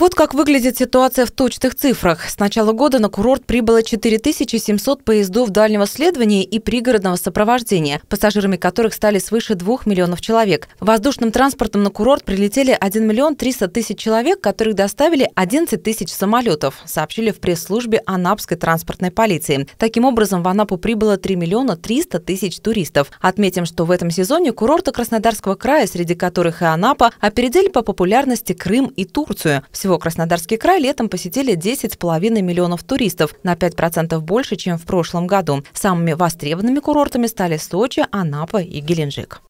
Вот как выглядит ситуация в точных цифрах. С начала года на курорт прибыло 4700 поездов дальнего следования и пригородного сопровождения, пассажирами которых стали свыше 2 миллионов человек. Воздушным транспортом на курорт прилетели 1 миллион 300 тысяч человек, которых доставили 11 тысяч самолетов, сообщили в пресс-службе Анапской транспортной полиции. Таким образом, в Анапу прибыло 3 миллиона 300 тысяч туристов. Отметим, что в этом сезоне курорты Краснодарского края, среди которых и Анапа, опередили по популярности Крым и Турцию. Всего всего Краснодарский край летом посетили 10,5 миллионов туристов, на 5% больше, чем в прошлом году. Самыми востребованными курортами стали Сочи, Анапа и Геленджик.